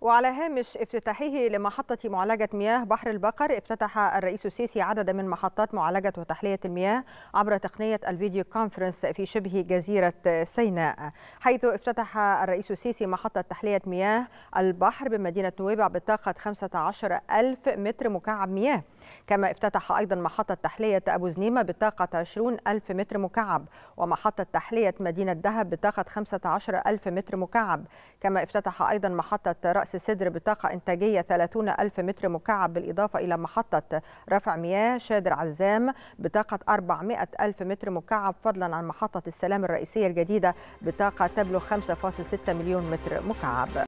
وعلى هامش افتتاحه لمحطة معالجة مياه بحر البقر افتتح الرئيس السيسي عددا من محطات معالجة وتحلية المياه عبر تقنية الفيديو كونفرنس في شبه جزيرة سيناء حيث افتتح الرئيس السيسي محطة تحلية مياه البحر بمدينة نويبع بطاقة 15 ألف متر مكعب مياه كما افتتح أيضا محطة تحلية أبو زنيمة بطاقة 20 ألف متر مكعب ومحطة تحلية مدينة دهب بطاقة 15 ألف متر مكعب كما افتتح أيضا محطة رأس رأس سدر بطاقة إنتاجية 30 ألف متر مكعب بالإضافة إلى محطة رفع مياه شادر عزام بطاقة 400 ألف متر مكعب فضلا عن محطة السلام الرئيسية الجديدة بطاقة تبلغ 5.6 مليون متر مكعب